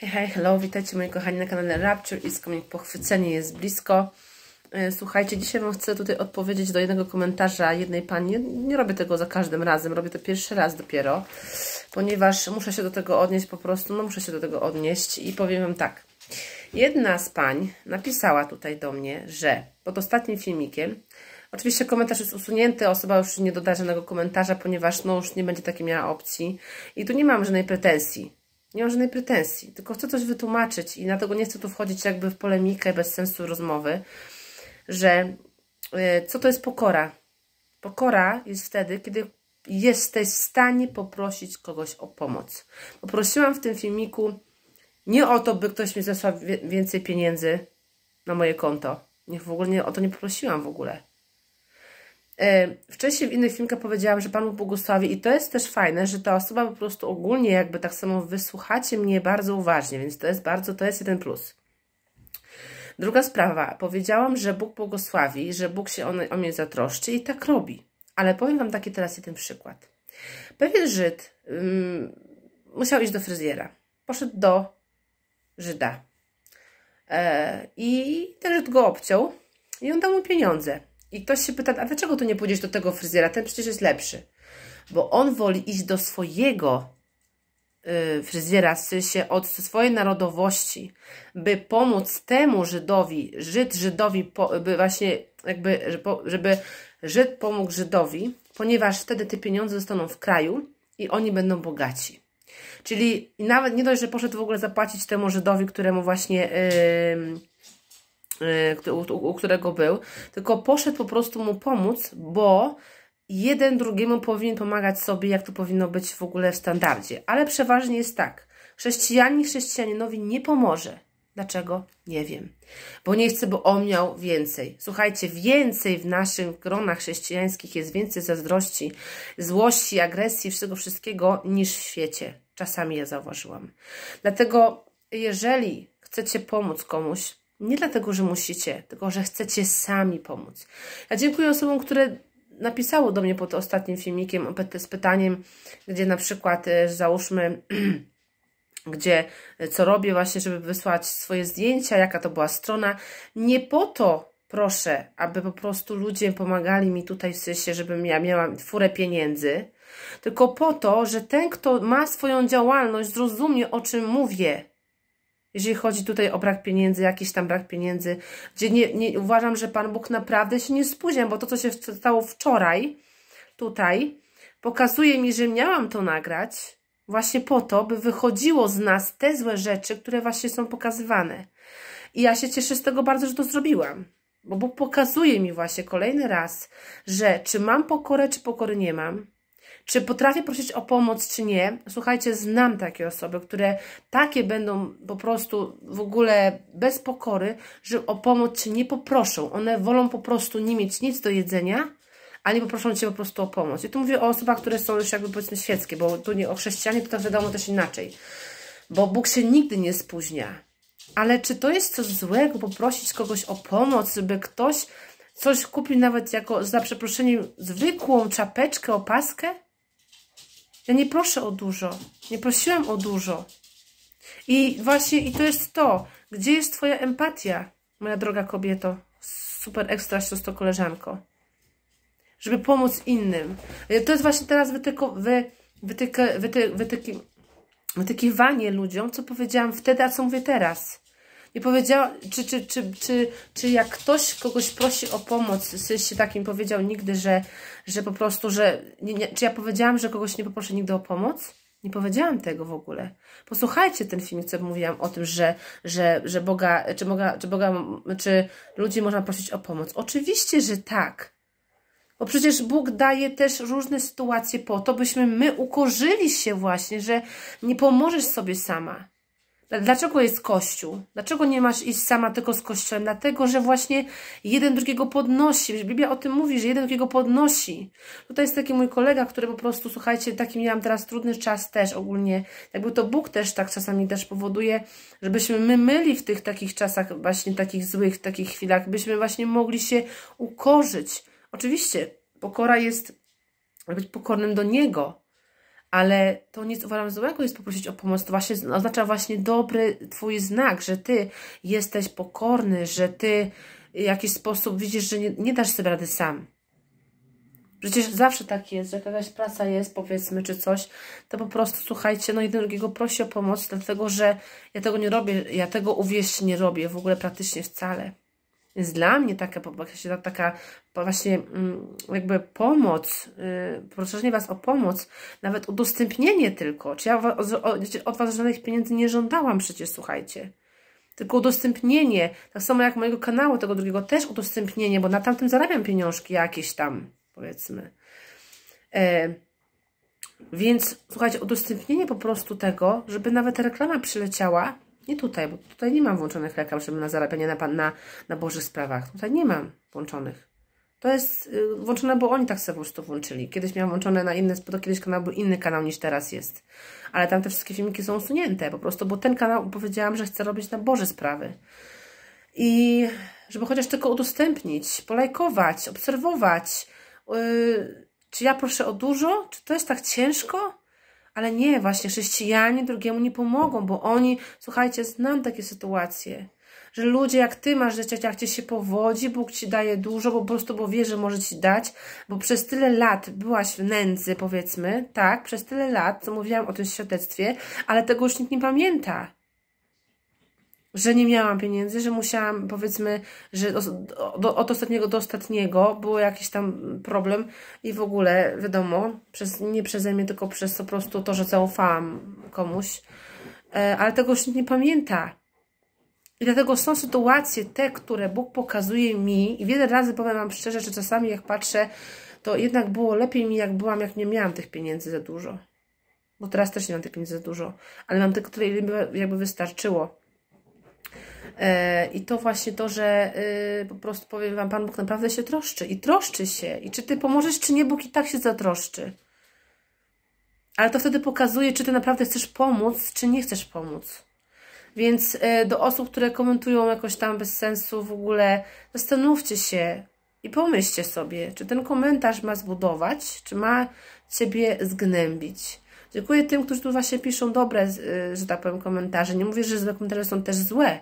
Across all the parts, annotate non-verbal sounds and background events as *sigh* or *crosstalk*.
Hej, hej, hello, witajcie moi kochani na kanale Rapture i skomień pochwycenie jest blisko. E, słuchajcie, dzisiaj Wam chcę tutaj odpowiedzieć do jednego komentarza jednej pani. Nie robię tego za każdym razem, robię to pierwszy raz dopiero, ponieważ muszę się do tego odnieść po prostu, no muszę się do tego odnieść i powiem Wam tak. Jedna z pań napisała tutaj do mnie, że pod ostatnim filmikiem Oczywiście komentarz jest usunięty, osoba już nie doda żadnego komentarza, ponieważ no już nie będzie takiej miała opcji. I tu nie mam żadnej pretensji. Nie mam żadnej pretensji, tylko chcę coś wytłumaczyć i dlatego nie chcę tu wchodzić jakby w polemikę bez sensu rozmowy, że yy, co to jest pokora? Pokora jest wtedy, kiedy jesteś w stanie poprosić kogoś o pomoc. Poprosiłam w tym filmiku nie o to, by ktoś mi zesłał więcej pieniędzy na moje konto. Nie, w ogóle nie, o to nie poprosiłam w ogóle. E, wcześniej w innych filmikach powiedziałam, że Pan Bóg błogosławi i to jest też fajne, że ta osoba po prostu ogólnie jakby tak samo wysłuchacie mnie bardzo uważnie, więc to jest bardzo, to jest jeden plus. Druga sprawa, powiedziałam, że Bóg błogosławi, że Bóg się o, o mnie zatroszczy i tak robi. Ale powiem Wam taki teraz jeden przykład. Pewien Żyd um, musiał iść do fryzjera. Poszedł do Żyda. E, I ten Żyd go obciął i on dał mu pieniądze. I ktoś się pyta, a dlaczego tu nie pójdziesz do tego fryzjera? Ten przecież jest lepszy. Bo on woli iść do swojego yy, fryzjera, w sensie od swojej narodowości, by pomóc temu Żydowi, Żyd Żydowi, po, by właśnie jakby, żeby Żyd pomógł Żydowi, ponieważ wtedy te pieniądze zostaną w kraju i oni będą bogaci. Czyli nawet nie dość, że poszedł w ogóle zapłacić temu Żydowi, któremu właśnie... Yy, Y, u, którego był, tylko poszedł po prostu mu pomóc, bo jeden drugiemu powinien pomagać sobie, jak to powinno być w ogóle w standardzie. Ale przeważnie jest tak, chrześcijanin chrześcijaninowi nie pomoże. Dlaczego? Nie wiem. Bo nie chcę, bo on miał więcej. Słuchajcie, więcej w naszych gronach chrześcijańskich jest więcej zazdrości, złości, agresji, wszystkiego, wszystkiego niż w świecie. Czasami ja zauważyłam. Dlatego, jeżeli chcecie pomóc komuś, nie dlatego, że musicie, tylko że chcecie sami pomóc. Ja dziękuję osobom, które napisało do mnie pod ostatnim filmikiem z pytaniem, gdzie na przykład e, załóżmy, *clears throat* gdzie e, co robię właśnie, żeby wysłać swoje zdjęcia, jaka to była strona. Nie po to proszę, aby po prostu ludzie pomagali mi tutaj w sensie, żebym ja miała furę pieniędzy, tylko po to, że ten, kto ma swoją działalność, zrozumie o czym mówię jeżeli chodzi tutaj o brak pieniędzy, jakiś tam brak pieniędzy, gdzie nie, nie, uważam, że Pan Bóg naprawdę się nie spóźnia, bo to, co się stało wczoraj, tutaj, pokazuje mi, że miałam to nagrać właśnie po to, by wychodziło z nas te złe rzeczy, które właśnie są pokazywane. I ja się cieszę z tego bardzo, że to zrobiłam, bo Bóg pokazuje mi właśnie kolejny raz, że czy mam pokorę, czy pokory nie mam, czy potrafię prosić o pomoc, czy nie? Słuchajcie, znam takie osoby, które takie będą po prostu w ogóle bez pokory, że o pomoc cię nie poproszą. One wolą po prostu nie mieć nic do jedzenia, a nie poproszą Cię po prostu o pomoc. I tu mówię o osobach, które są już jakby powiedzmy świeckie, bo tu nie o chrześcijanie, to tak wiadomo też inaczej. Bo Bóg się nigdy nie spóźnia. Ale czy to jest coś złego poprosić kogoś o pomoc, żeby ktoś coś kupił nawet jako, za przeproszeniem, zwykłą czapeczkę, opaskę? Ja nie proszę o dużo. Nie prosiłam o dużo. I właśnie, i to jest to. Gdzie jest Twoja empatia, moja droga kobieto? Super ekstra siostro koleżanko. Żeby pomóc innym. E, to jest właśnie teraz wytyko, wy, wytyka, wyty, wytyki, wytykiwanie ludziom, co powiedziałam wtedy, a co mówię teraz. I powiedziała, czy, czy, czy, czy, czy jak ktoś kogoś prosi o pomoc, syś się takim powiedział nigdy, że, że po prostu, że, nie, nie, czy ja powiedziałam, że kogoś nie poproszę nigdy o pomoc? Nie powiedziałam tego w ogóle. Posłuchajcie ten film, co mówiłam o tym, że, że, że Boga, czy Boga, czy Boga, czy ludzi można prosić o pomoc. Oczywiście, że tak. Bo przecież Bóg daje też różne sytuacje po to, byśmy my ukorzyli się właśnie, że nie pomożesz sobie sama. Dlaczego jest Kościół? Dlaczego nie masz iść sama tylko z Kościołem? Dlatego, że właśnie jeden drugiego podnosi. Biblia o tym mówi, że jeden drugiego podnosi. Tutaj jest taki mój kolega, który po prostu, słuchajcie, taki miałam teraz trudny czas też ogólnie. Jakby to Bóg też tak czasami też powoduje, żebyśmy my myli w tych takich czasach właśnie takich złych, takich chwilach, byśmy właśnie mogli się ukorzyć. Oczywiście, pokora jest być pokornym do Niego, ale to nic uważam złego jest poprosić o pomoc, to właśnie oznacza właśnie dobry Twój znak, że Ty jesteś pokorny, że Ty w jakiś sposób widzisz, że nie, nie dasz sobie rady sam. Przecież zawsze tak jest, że jakaś praca jest, powiedzmy, czy coś, to po prostu, słuchajcie, no jeden drugiego prosi o pomoc, dlatego, że ja tego nie robię, ja tego uwieść nie robię w ogóle praktycznie wcale. Więc dla mnie taka, taka właśnie mm, jakby pomoc, proszenie y, Was o pomoc, nawet udostępnienie tylko, czy ja od Was żadnych pieniędzy nie żądałam przecież, słuchajcie. Tylko udostępnienie, tak samo jak mojego kanału, tego drugiego, też udostępnienie, bo na tamtym zarabiam pieniążki jakieś tam, powiedzmy. E, więc słuchajcie, udostępnienie po prostu tego, żeby nawet reklama przyleciała, nie tutaj, bo tutaj nie mam włączonych reklam, żeby na zarabianie na, na, na Bożych sprawach. Tutaj nie mam włączonych. To jest y, włączone, bo oni tak sobie po prostu włączyli. Kiedyś miałam włączone na inny, bo to kiedyś kanał był inny kanał niż teraz jest. Ale tam te wszystkie filmiki są usunięte po prostu, bo ten kanał powiedziałam, że chcę robić na Boże sprawy. I żeby chociaż tylko udostępnić, polajkować, obserwować. Y, czy ja proszę o dużo? Czy to jest tak ciężko? Ale nie, właśnie chrześcijanie drugiemu nie pomogą, bo oni, słuchajcie, znam takie sytuacje, że ludzie jak ty masz że jak cię się powodzi, Bóg ci daje dużo, bo po prostu bo wie, że może ci dać, bo przez tyle lat byłaś w nędzy, powiedzmy, tak, przez tyle lat, co mówiłam o tym świadectwie, ale tego już nikt nie pamięta że nie miałam pieniędzy, że musiałam, powiedzmy, że od ostatniego do ostatniego był jakiś tam problem i w ogóle, wiadomo, przez, nie przeze mnie, tylko przez po prostu to, że zaufałam komuś, e, ale tego już nie pamięta. I dlatego są sytuacje te, które Bóg pokazuje mi i wiele razy powiem Wam szczerze, że czasami jak patrzę, to jednak było lepiej mi, jak byłam, jak nie miałam tych pieniędzy za dużo. Bo teraz też nie mam tych pieniędzy za dużo, ale mam tylko tyle, jakby wystarczyło. E, I to właśnie to, że y, po prostu powiem Wam, Pan Bóg naprawdę się troszczy i troszczy się. I czy Ty pomożesz, czy nie, Bóg i tak się zatroszczy. Ale to wtedy pokazuje, czy Ty naprawdę chcesz pomóc, czy nie chcesz pomóc. Więc e, do osób, które komentują jakoś tam bez sensu w ogóle, zastanówcie się i pomyślcie sobie, czy ten komentarz ma zbudować, czy ma Ciebie zgnębić. Dziękuję tym, którzy tu właśnie piszą dobre, y, że tak powiem, komentarze. Nie mówię, że złe komentarze są też złe,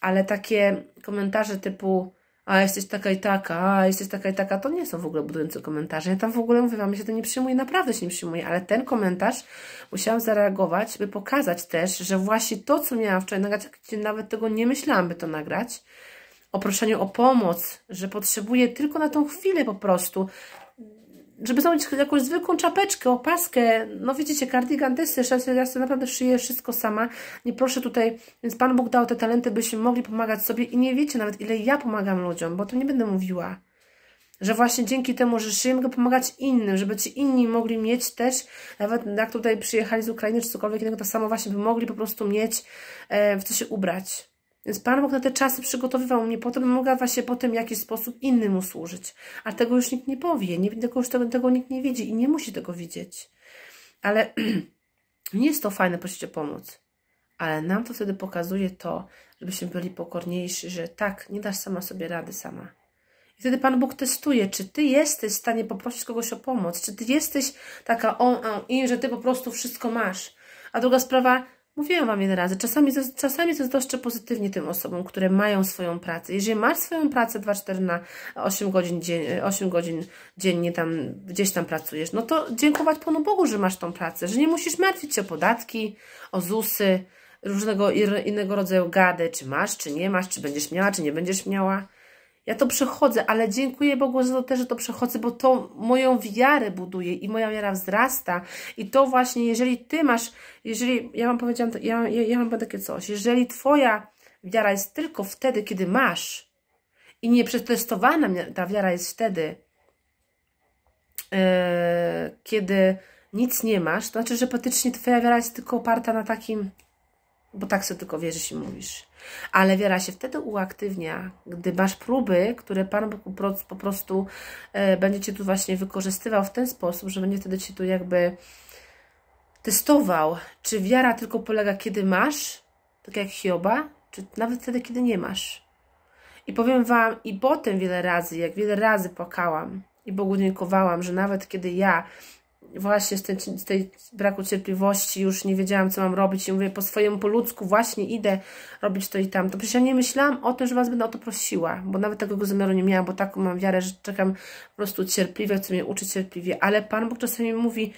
ale takie komentarze typu a jesteś taka i taka, a jesteś taka i taka, to nie są w ogóle budujące komentarze. Ja tam w ogóle mówię, wam się to nie przyjmuje, naprawdę się nie przyjmuje, ale ten komentarz musiałam zareagować, by pokazać też, że właśnie to, co miałam wczoraj nagrać, nawet tego nie myślałam, by to nagrać, o proszeniu o pomoc, że potrzebuję tylko na tą chwilę po prostu, żeby zrobić jakąś zwykłą czapeczkę, opaskę, no widzicie, kardigan też ja sobie naprawdę szyję wszystko sama, nie proszę tutaj, więc Pan Bóg dał te talenty, byśmy mogli pomagać sobie i nie wiecie nawet, ile ja pomagam ludziom, bo to nie będę mówiła, że właśnie dzięki temu, że szyję, mogę pomagać innym, żeby ci inni mogli mieć też, nawet jak tutaj przyjechali z Ukrainy czy cokolwiek innego, to samo właśnie by mogli po prostu mieć e, w co się ubrać. Więc Pan Bóg na te czasy przygotowywał mnie po to, bym mogła właśnie potem w jakiś sposób innym usłużyć. A tego już nikt nie powie, nie, tego już tego, tego nikt nie widzi i nie musi tego widzieć. Ale *clears throat* nie jest to fajne prosić o pomoc. Ale nam to wtedy pokazuje to, żebyśmy byli pokorniejsi, że tak, nie dasz sama sobie rady sama. I wtedy Pan Bóg testuje, czy Ty jesteś w stanie poprosić kogoś o pomoc, czy Ty jesteś taka on, on, że Ty po prostu wszystko masz. A druga sprawa, Mówiłam Wam wiele razy, czasami, czasami zazdroszczę pozytywnie tym osobom, które mają swoją pracę. Jeżeli masz swoją pracę 2-4 na 8 godzin, dzień, 8 e, godzin dziennie, tam, gdzieś tam pracujesz, no to dziękować Panu Bogu, że masz tą pracę, że nie musisz martwić się o podatki, o ZUSy, różnego innego rodzaju gady, czy masz, czy nie masz, czy będziesz miała, czy nie będziesz miała. Ja to przechodzę, ale dziękuję Bogu za to też, że to przechodzę, bo to moją wiarę buduje i moja wiara wzrasta. I to właśnie, jeżeli Ty masz, jeżeli, ja Wam powiedziałam, ja, ja, ja Wam takie coś, jeżeli Twoja wiara jest tylko wtedy, kiedy masz i nie przetestowana ta wiara jest wtedy, yy, kiedy nic nie masz, to znaczy, że praktycznie Twoja wiara jest tylko oparta na takim bo tak sobie tylko wierzysz i mówisz. Ale wiara się wtedy uaktywnia, gdy masz próby, które Pan Bóg po prostu e, będzie Cię tu właśnie wykorzystywał w ten sposób, że będzie wtedy Cię tu jakby testował, czy wiara tylko polega, kiedy masz, tak jak Hioba, czy nawet wtedy, kiedy nie masz. I powiem Wam, i potem wiele razy, jak wiele razy płakałam i Bogu dziękowałam, że nawet kiedy ja właśnie z tej, z tej braku cierpliwości już nie wiedziałam, co mam robić i mówię po swojemu, po ludzku właśnie idę robić to i tamto. Przecież ja nie myślałam o tym, że Was będę o to prosiła, bo nawet tego zamiaru nie miałam, bo taką mam wiarę, że czekam po prostu cierpliwie, co mnie uczyć cierpliwie, ale Pan Bóg czasami mówi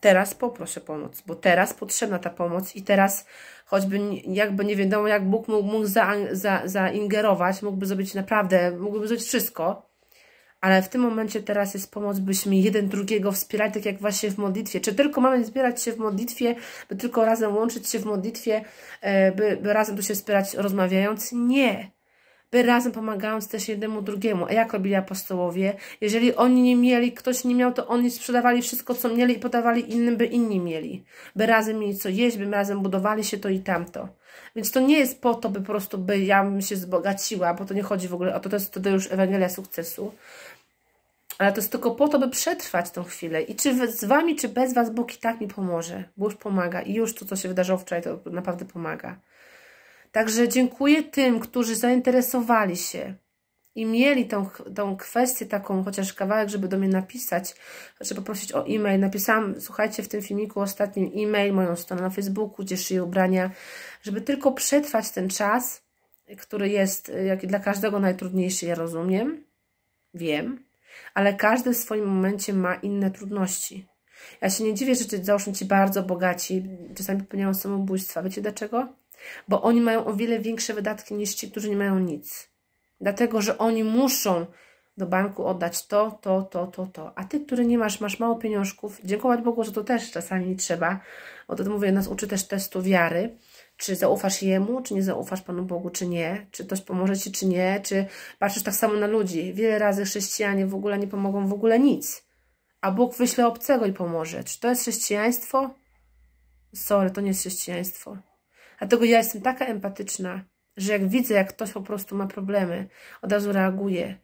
teraz poproszę pomoc, bo teraz potrzebna ta pomoc i teraz choćby jakby nie wiadomo, jak Bóg mógł, mógł za, za, zaingerować, mógłby zrobić naprawdę, mógłby zrobić wszystko, ale w tym momencie teraz jest pomoc, byśmy jeden drugiego wspierali, tak jak właśnie w modlitwie. Czy tylko mamy wspierać się w modlitwie, by tylko razem łączyć się w modlitwie, e, by, by razem tu się wspierać rozmawiając? Nie by razem pomagając też jednemu drugiemu. A jak robili apostołowie? Jeżeli oni nie mieli, ktoś nie miał, to oni sprzedawali wszystko, co mieli i podawali innym, by inni mieli. By razem mieli co jeść, by razem budowali się to i tamto. Więc to nie jest po to, by po prostu by ja bym się wzbogaciła, bo to nie chodzi w ogóle o to, to jest wtedy już Ewangelia sukcesu. Ale to jest tylko po to, by przetrwać tą chwilę. I czy z Wami, czy bez Was Bóg i tak mi pomoże. Bóg pomaga. I już to, co się wydarzyło wczoraj, to naprawdę pomaga. Także dziękuję tym, którzy zainteresowali się i mieli tą, tą kwestię taką, chociaż kawałek, żeby do mnie napisać, żeby poprosić o e-mail. Napisałam, słuchajcie, w tym filmiku ostatnim e-mail, moją stronę na Facebooku, gdzie szyję ubrania, żeby tylko przetrwać ten czas, który jest y, jak dla każdego najtrudniejszy, ja rozumiem, wiem, ale każdy w swoim momencie ma inne trudności. Ja się nie dziwię, że załóżmy ci bardzo bogaci, czasami popełniają samobójstwa. Wiecie dlaczego? bo oni mają o wiele większe wydatki niż ci, którzy nie mają nic. Dlatego, że oni muszą do banku oddać to, to, to, to, to. A ty, który nie masz, masz mało pieniążków, dziękować Bogu, że to też czasami nie trzeba. Oto mówię, nas uczy też testu wiary. Czy zaufasz Jemu, czy nie zaufasz Panu Bogu, czy nie? Czy ktoś pomoże Ci, czy nie? Czy patrzysz tak samo na ludzi? Wiele razy chrześcijanie w ogóle nie pomogą w ogóle nic. A Bóg wyśle obcego i pomoże. Czy to jest chrześcijaństwo? Sorry, to nie jest chrześcijaństwo. Dlatego ja jestem taka empatyczna, że jak widzę, jak ktoś po prostu ma problemy, od razu reaguję.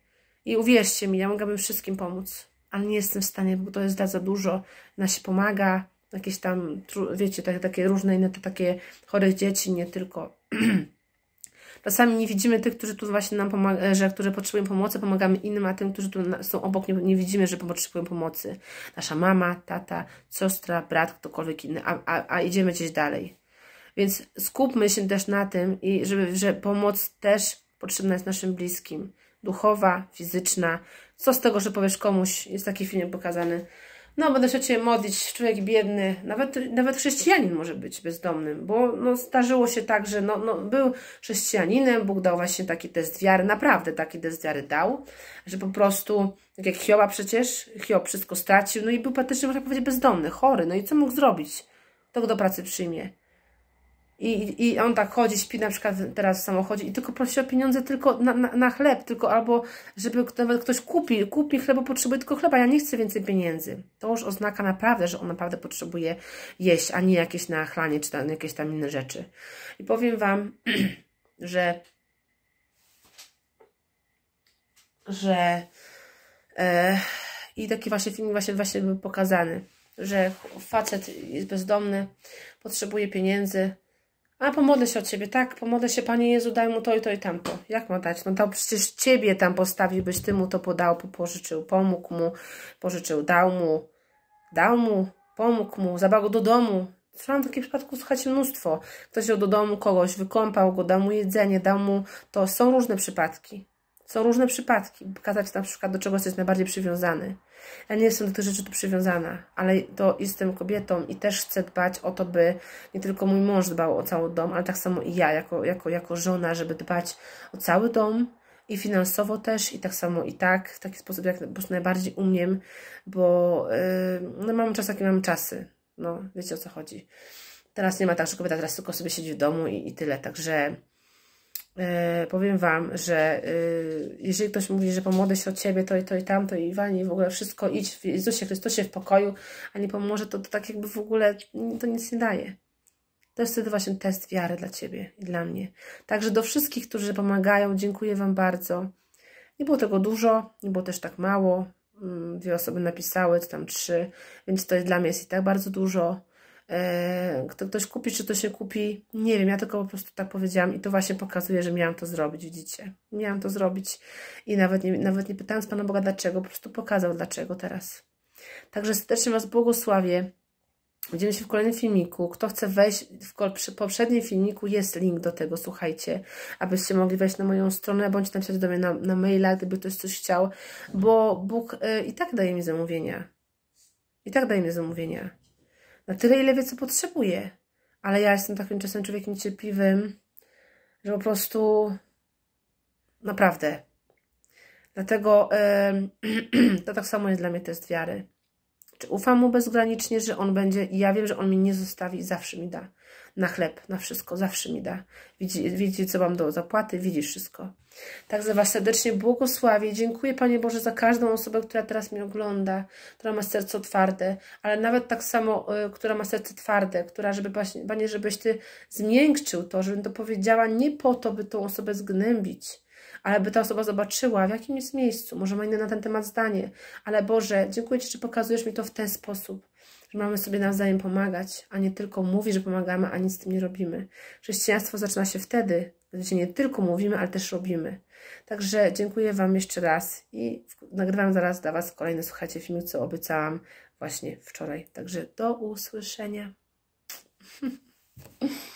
I uwierzcie mi, ja mogłabym wszystkim pomóc, ale nie jestem w stanie, bo to jest za dużo. Ona się pomaga, jakieś tam, wiecie, takie, takie różne inne, to takie chorych dzieci, nie tylko. *clears throat* Czasami nie widzimy tych, którzy tu właśnie nam pomagają, że którzy potrzebują pomocy, pomagamy innym, a tym, którzy tu są obok, nie, nie widzimy, że potrzebują pomocy. Nasza mama, tata, siostra, brat, ktokolwiek inny, a, a, a idziemy gdzieś dalej. Więc skupmy się też na tym, i żeby, że pomoc też potrzebna jest naszym bliskim. Duchowa, fizyczna. Co z tego, że powiesz komuś, jest taki film pokazany, no będę się modlić, człowiek biedny, nawet, nawet chrześcijanin może być bezdomnym, bo no, starzyło się tak, że no, no, był chrześcijaninem, Bóg dał właśnie taki test wiary, naprawdę taki test wiary dał, że po prostu, tak jak Hioba przecież, Hiob wszystko stracił, no i był praktycznie, można powiedzieć, bezdomny, chory, no i co mógł zrobić? To go do pracy przyjmie. I, I on tak chodzi, śpi na przykład teraz w samochodzie i tylko prosi o pieniądze tylko na, na, na chleb, tylko albo żeby nawet ktoś kupi, kupi chleb, bo potrzebuje tylko chleba, ja nie chcę więcej pieniędzy. To już oznaka naprawdę, że on naprawdę potrzebuje jeść, a nie jakieś na chlanie czy tam, jakieś tam inne rzeczy. I powiem Wam, *clears throat* że że e, i taki właśnie film właśnie, właśnie był pokazany, że facet jest bezdomny, potrzebuje pieniędzy, a pomodlę się o Ciebie, tak? Pomodlę się, Panie Jezu, daj mu to i to i tamto. Jak ma dać? No to przecież Ciebie tam postawił, byś Ty mu to podał, pożyczył, pomógł mu, pożyczył, dał mu, dał mu, pomógł mu, zabrał go do domu. Słyszałam takich przypadków, słuchajcie, mnóstwo. Ktoś wziął do domu kogoś, wykąpał go, dał mu jedzenie, dał mu to. Są różne przypadki. Są różne przypadki. Pokazać na przykład, do czego jesteś najbardziej przywiązany. Ja nie jestem do tych rzeczy tu przywiązana, ale to jestem kobietą i też chcę dbać o to, by nie tylko mój mąż dbał o cały dom, ale tak samo i ja, jako, jako, jako żona, żeby dbać o cały dom i finansowo też, i tak samo i tak, w taki sposób, jak po prostu najbardziej umiem, bo yy, no, mamy czas, jakie mamy czasy. No, wiecie o co chodzi. Teraz nie ma tak, że kobieta teraz tylko sobie siedzi w domu i, i tyle, także E, powiem Wam, że y, jeżeli ktoś mówi, że pomodlę się od Ciebie, to i to i tamto i wani, w ogóle wszystko idź w Jezusie Chrystusie w pokoju, a nie pomoże, to, to tak jakby w ogóle to nic nie daje. To jest wtedy właśnie test wiary dla Ciebie i dla mnie. Także do wszystkich, którzy pomagają, dziękuję Wam bardzo. Nie było tego dużo, nie było też tak mało. Mm, dwie osoby napisały, czy tam trzy, więc to jest dla mnie jest i tak bardzo dużo. E, kto ktoś kupi, czy to się kupi, nie wiem, ja tylko po prostu tak powiedziałam i to właśnie pokazuje, że miałam to zrobić, widzicie? Miałam to zrobić i nawet nie, nawet nie pytając Pana Boga dlaczego, po prostu pokazał dlaczego teraz. Także serdecznie Was błogosławię. Widzimy się w kolejnym filmiku. Kto chce wejść, w poprzednim filmiku jest link do tego, słuchajcie, abyście mogli wejść na moją stronę, bądź napisać do mnie na, na maila, gdyby ktoś coś chciał, bo Bóg y, i tak daje mi zamówienia. I tak daje mi zamówienia na tyle, ile wie, co potrzebuje. Ale ja jestem takim czasem człowiekiem cierpliwym, że po prostu naprawdę. Dlatego *clears throat* to tak samo jest dla mnie test wiary. Czy ufam mu bezgranicznie, że on będzie, i ja wiem, że on mnie nie zostawi i zawsze mi da na chleb, na wszystko, zawsze mi da. Widzi, widzi co mam do zapłaty, widzi wszystko. Także Was serdecznie błogosławię. Dziękuję Panie Boże za każdą osobę, która teraz mnie ogląda, która ma serce twarde, ale nawet tak samo, y, która ma serce twarde, która, żeby Panie, żebyś Ty zmiękczył to, żebym to powiedziała nie po to, by tą osobę zgnębić, ale by ta osoba zobaczyła, w jakim jest miejscu, może ma inne na ten temat zdanie, ale Boże, dziękuję Ci, że pokazujesz mi to w ten sposób, że mamy sobie nawzajem pomagać, a nie tylko mówić, że pomagamy, a nic z tym nie robimy. Chrześcijaństwo zaczyna się wtedy, gdzie nie tylko mówimy, ale też robimy. Także dziękuję Wam jeszcze raz i nagrywam zaraz dla Was kolejny, słuchajcie, film, co obiecałam właśnie wczoraj. Także do usłyszenia. *laughs*